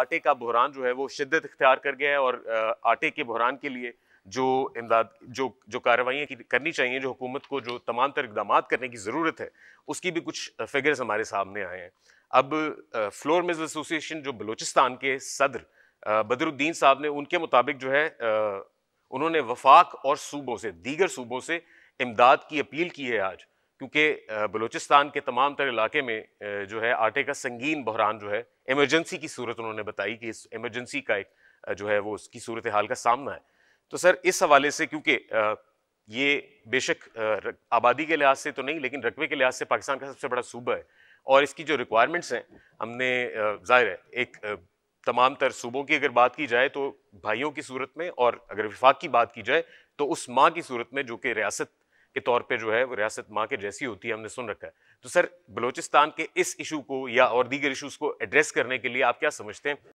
आटे का बहरान जो है वो शिद्दत इख्तियार कर गया है और आटे के बहरान के लिए जो इमदाद जो जो कार्रवाइयाँ करनी चाहिए जो हुकूमत को जो तमाम तर इकदाम करने की ज़रूरत है उसकी भी कुछ फिगर्स हमारे सामने आए हैं अब फ्लोर मिल्स एसोसिएशन जो बलूचिस्तान के सदर बदरुद्दीन साहब ने उनके मुताबिक जो है उन्होंने वफाक और सूबों से दीगर सूबों से इमदाद की अपील की है आज क्योंकि बलूचिस्तान के तमाम तर इलाके में जो है आटे का संगीन बहरान जो है एमरजेंसी की सूरत उन्होंने बताई कि इस एमरजेंसी का एक जो है वो उसकी सूरत हाल का सामना है तो सर इस हवाले से क्योंकि ये बेशक आबादी के लिहाज से तो नहीं लेकिन रकबे के लिहाज से पाकिस्तान का सबसे बड़ा सूबा है और इसकी जो रिक्वायरमेंट्स हैं हमने ज़ाहिर है एक तमाम तर सूबों की अगर बात की जाए तो भाइयों की सूरत में और अगर विफाक की बात की जाए तो उस माँ की सूरत में जो कि रियासत के तौर पे जो है वो रियासत माँ के जैसी होती है हमने सुन रखा है तो सर बलोचिस्तान के इस इशू को या और दीगर इशूज़ को एड्रेस करने के लिए आप क्या समझते हैं